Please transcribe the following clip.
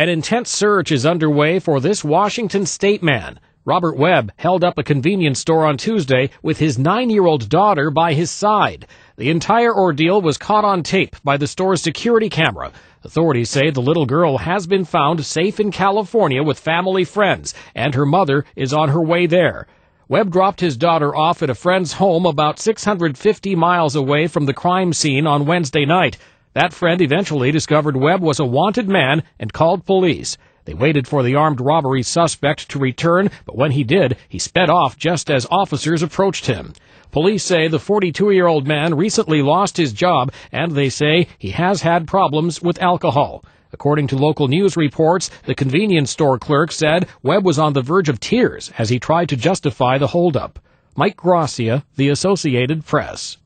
An intense search is underway for this Washington state man. Robert Webb held up a convenience store on Tuesday with his nine-year-old daughter by his side. The entire ordeal was caught on tape by the store's security camera. Authorities say the little girl has been found safe in California with family friends, and her mother is on her way there. Webb dropped his daughter off at a friend's home about 650 miles away from the crime scene on Wednesday night. That friend eventually discovered Webb was a wanted man and called police. They waited for the armed robbery suspect to return, but when he did, he sped off just as officers approached him. Police say the 42-year-old man recently lost his job, and they say he has had problems with alcohol. According to local news reports, the convenience store clerk said Webb was on the verge of tears as he tried to justify the holdup. Mike Gracia, The Associated Press.